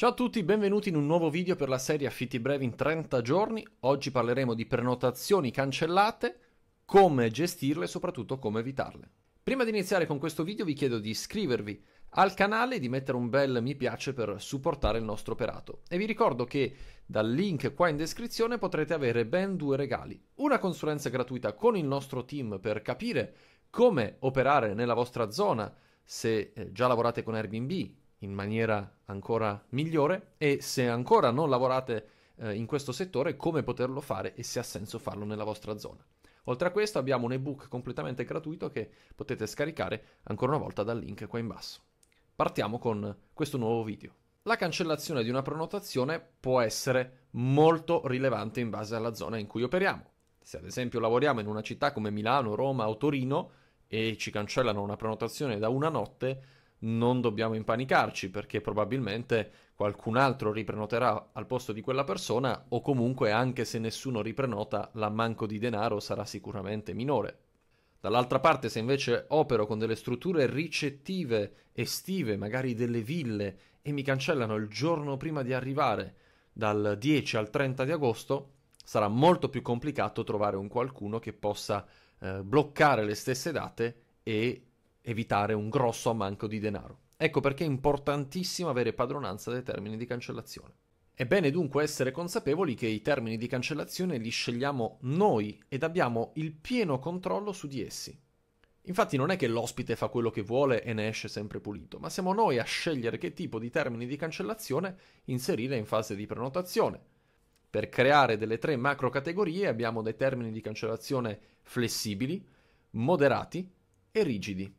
Ciao a tutti, benvenuti in un nuovo video per la serie Affitti brevi in 30 giorni. Oggi parleremo di prenotazioni cancellate, come gestirle e soprattutto come evitarle. Prima di iniziare con questo video vi chiedo di iscrivervi al canale e di mettere un bel mi piace per supportare il nostro operato. E vi ricordo che dal link qua in descrizione potrete avere ben due regali. Una consulenza gratuita con il nostro team per capire come operare nella vostra zona se eh, già lavorate con Airbnb, in maniera ancora migliore e se ancora non lavorate eh, in questo settore come poterlo fare e se ha senso farlo nella vostra zona. Oltre a questo abbiamo un ebook completamente gratuito che potete scaricare ancora una volta dal link qua in basso. Partiamo con questo nuovo video. La cancellazione di una prenotazione può essere molto rilevante in base alla zona in cui operiamo. Se ad esempio lavoriamo in una città come Milano, Roma o Torino e ci cancellano una prenotazione da una notte, non dobbiamo impanicarci perché probabilmente qualcun altro riprenoterà al posto di quella persona o comunque anche se nessuno riprenota l'ammanco di denaro sarà sicuramente minore. Dall'altra parte se invece opero con delle strutture ricettive, estive, magari delle ville e mi cancellano il giorno prima di arrivare dal 10 al 30 di agosto, sarà molto più complicato trovare un qualcuno che possa eh, bloccare le stesse date e evitare un grosso ammanco di denaro. Ecco perché è importantissimo avere padronanza dei termini di cancellazione. È bene dunque essere consapevoli che i termini di cancellazione li scegliamo noi ed abbiamo il pieno controllo su di essi. Infatti non è che l'ospite fa quello che vuole e ne esce sempre pulito, ma siamo noi a scegliere che tipo di termini di cancellazione inserire in fase di prenotazione. Per creare delle tre macro categorie abbiamo dei termini di cancellazione flessibili, moderati e rigidi.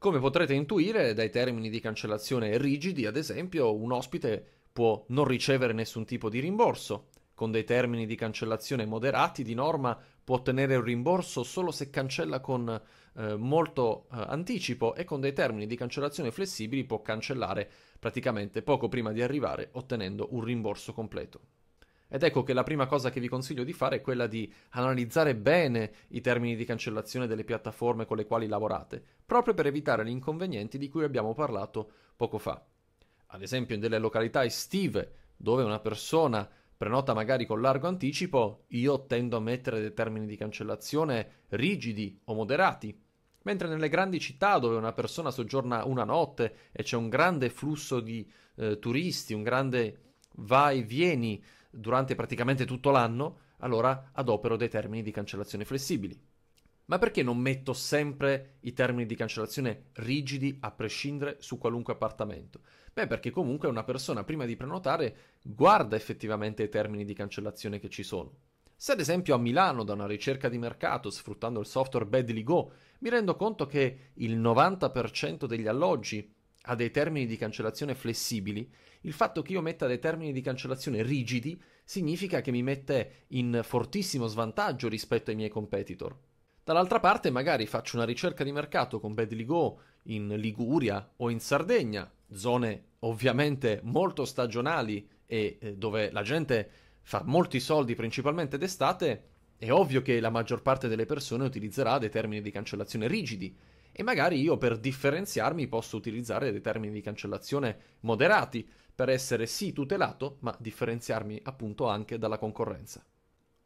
Come potrete intuire dai termini di cancellazione rigidi, ad esempio, un ospite può non ricevere nessun tipo di rimborso. Con dei termini di cancellazione moderati, di norma, può ottenere un rimborso solo se cancella con eh, molto eh, anticipo e con dei termini di cancellazione flessibili può cancellare praticamente poco prima di arrivare ottenendo un rimborso completo. Ed ecco che la prima cosa che vi consiglio di fare è quella di analizzare bene i termini di cancellazione delle piattaforme con le quali lavorate, proprio per evitare gli inconvenienti di cui abbiamo parlato poco fa. Ad esempio, in delle località estive, dove una persona prenota magari con largo anticipo, io tendo a mettere dei termini di cancellazione rigidi o moderati, mentre nelle grandi città dove una persona soggiorna una notte e c'è un grande flusso di eh, turisti, un grande vai e vieni durante praticamente tutto l'anno, allora adopero dei termini di cancellazione flessibili. Ma perché non metto sempre i termini di cancellazione rigidi a prescindere su qualunque appartamento? Beh, perché comunque una persona prima di prenotare guarda effettivamente i termini di cancellazione che ci sono. Se ad esempio a Milano da una ricerca di mercato sfruttando il software Badly Go mi rendo conto che il 90% degli alloggi ha dei termini di cancellazione flessibili, il fatto che io metta dei termini di cancellazione rigidi significa che mi mette in fortissimo svantaggio rispetto ai miei competitor. Dall'altra parte magari faccio una ricerca di mercato con Badly Go in Liguria o in Sardegna, zone ovviamente molto stagionali e eh, dove la gente fa molti soldi principalmente d'estate, è ovvio che la maggior parte delle persone utilizzerà dei termini di cancellazione rigidi e magari io per differenziarmi posso utilizzare dei termini di cancellazione moderati per essere sì tutelato, ma differenziarmi appunto anche dalla concorrenza.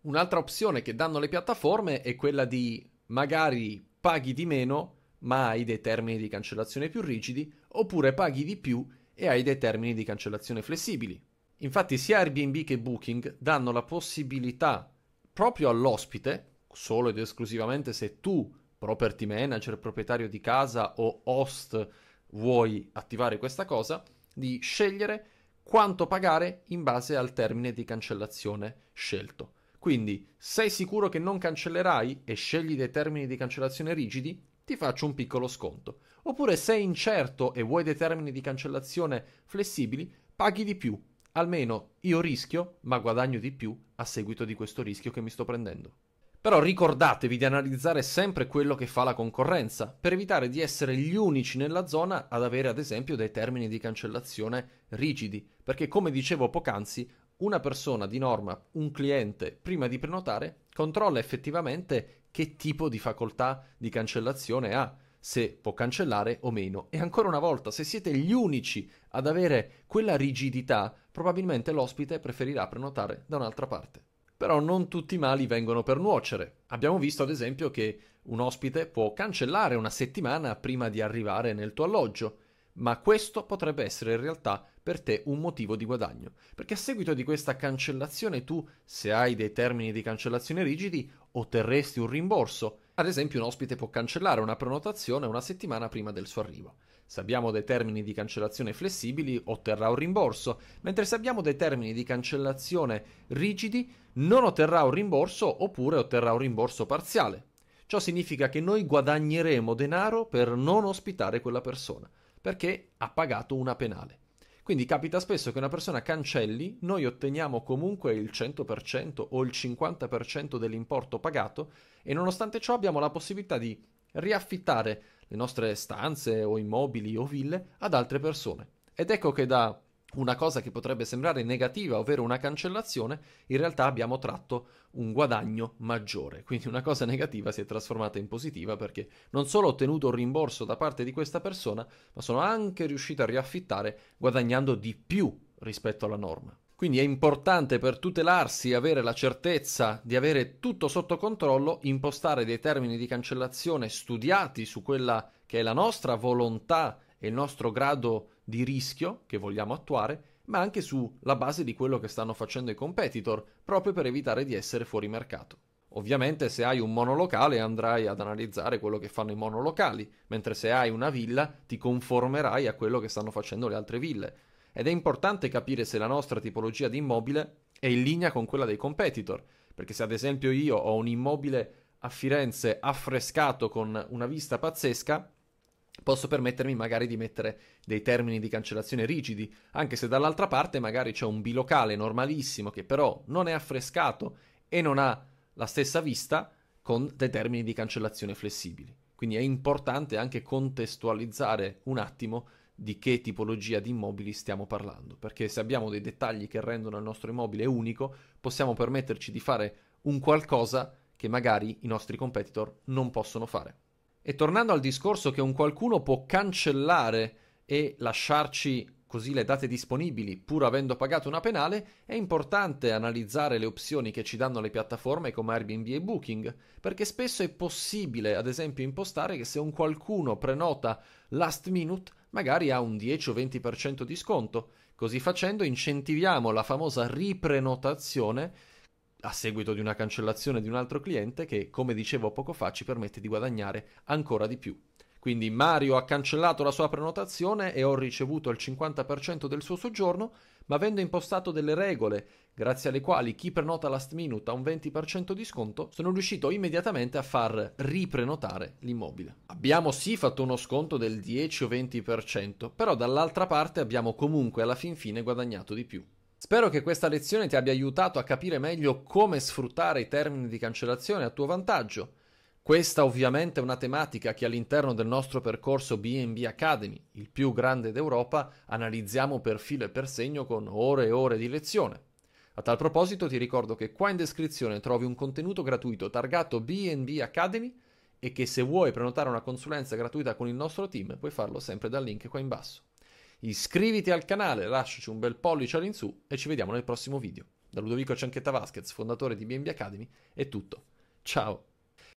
Un'altra opzione che danno le piattaforme è quella di magari paghi di meno, ma hai dei termini di cancellazione più rigidi, oppure paghi di più e hai dei termini di cancellazione flessibili. Infatti sia Airbnb che Booking danno la possibilità proprio all'ospite, solo ed esclusivamente se tu property manager, proprietario di casa o host vuoi attivare questa cosa, di scegliere quanto pagare in base al termine di cancellazione scelto. Quindi, sei sicuro che non cancellerai e scegli dei termini di cancellazione rigidi, ti faccio un piccolo sconto. Oppure, sei incerto e vuoi dei termini di cancellazione flessibili, paghi di più. Almeno io rischio, ma guadagno di più a seguito di questo rischio che mi sto prendendo. Però ricordatevi di analizzare sempre quello che fa la concorrenza, per evitare di essere gli unici nella zona ad avere ad esempio dei termini di cancellazione rigidi, perché come dicevo poc'anzi, una persona di norma, un cliente, prima di prenotare, controlla effettivamente che tipo di facoltà di cancellazione ha, se può cancellare o meno. E ancora una volta, se siete gli unici ad avere quella rigidità, probabilmente l'ospite preferirà prenotare da un'altra parte. Però non tutti i mali vengono per nuocere. Abbiamo visto ad esempio che un ospite può cancellare una settimana prima di arrivare nel tuo alloggio, ma questo potrebbe essere in realtà per te un motivo di guadagno, perché a seguito di questa cancellazione tu, se hai dei termini di cancellazione rigidi, otterresti un rimborso. Ad esempio un ospite può cancellare una prenotazione una settimana prima del suo arrivo. Se abbiamo dei termini di cancellazione flessibili otterrà un rimborso, mentre se abbiamo dei termini di cancellazione rigidi non otterrà un rimborso oppure otterrà un rimborso parziale. Ciò significa che noi guadagneremo denaro per non ospitare quella persona, perché ha pagato una penale. Quindi capita spesso che una persona cancelli, noi otteniamo comunque il 100% o il 50% dell'importo pagato e nonostante ciò abbiamo la possibilità di riaffittare le nostre stanze o immobili o ville ad altre persone. Ed ecco che da una cosa che potrebbe sembrare negativa, ovvero una cancellazione, in realtà abbiamo tratto un guadagno maggiore. Quindi una cosa negativa si è trasformata in positiva perché non solo ho ottenuto un rimborso da parte di questa persona, ma sono anche riuscito a riaffittare guadagnando di più rispetto alla norma. Quindi è importante per tutelarsi avere la certezza di avere tutto sotto controllo, impostare dei termini di cancellazione studiati su quella che è la nostra volontà e il nostro grado di rischio che vogliamo attuare, ma anche sulla base di quello che stanno facendo i competitor, proprio per evitare di essere fuori mercato. Ovviamente se hai un monolocale andrai ad analizzare quello che fanno i monolocali, mentre se hai una villa ti conformerai a quello che stanno facendo le altre ville ed è importante capire se la nostra tipologia di immobile è in linea con quella dei competitor, perché se ad esempio io ho un immobile a Firenze affrescato con una vista pazzesca, posso permettermi magari di mettere dei termini di cancellazione rigidi, anche se dall'altra parte magari c'è un bilocale normalissimo che però non è affrescato e non ha la stessa vista con dei termini di cancellazione flessibili. Quindi è importante anche contestualizzare un attimo di che tipologia di immobili stiamo parlando, perché se abbiamo dei dettagli che rendono il nostro immobile unico, possiamo permetterci di fare un qualcosa che magari i nostri competitor non possono fare. E tornando al discorso che un qualcuno può cancellare e lasciarci così le date disponibili pur avendo pagato una penale, è importante analizzare le opzioni che ci danno le piattaforme come Airbnb e Booking, perché spesso è possibile, ad esempio, impostare che se un qualcuno prenota last minute magari a un 10 o 20% di sconto. Così facendo incentiviamo la famosa riprenotazione a seguito di una cancellazione di un altro cliente che, come dicevo poco fa, ci permette di guadagnare ancora di più. Quindi Mario ha cancellato la sua prenotazione e ho ricevuto il 50% del suo soggiorno, ma avendo impostato delle regole grazie alle quali chi prenota last minute ha un 20% di sconto, sono riuscito immediatamente a far riprenotare l'immobile. Abbiamo sì fatto uno sconto del 10 o 20%, però dall'altra parte abbiamo comunque alla fin fine guadagnato di più. Spero che questa lezione ti abbia aiutato a capire meglio come sfruttare i termini di cancellazione a tuo vantaggio. Questa ovviamente è una tematica che all'interno del nostro percorso BB Academy, il più grande d'Europa, analizziamo per filo e per segno con ore e ore di lezione. A tal proposito ti ricordo che qua in descrizione trovi un contenuto gratuito targato BNB Academy e che se vuoi prenotare una consulenza gratuita con il nostro team puoi farlo sempre dal link qua in basso. Iscriviti al canale, lasciaci un bel pollice all'insù e ci vediamo nel prossimo video. Da Ludovico Cianchetta Vasquez, fondatore di BNB Academy, è tutto. Ciao!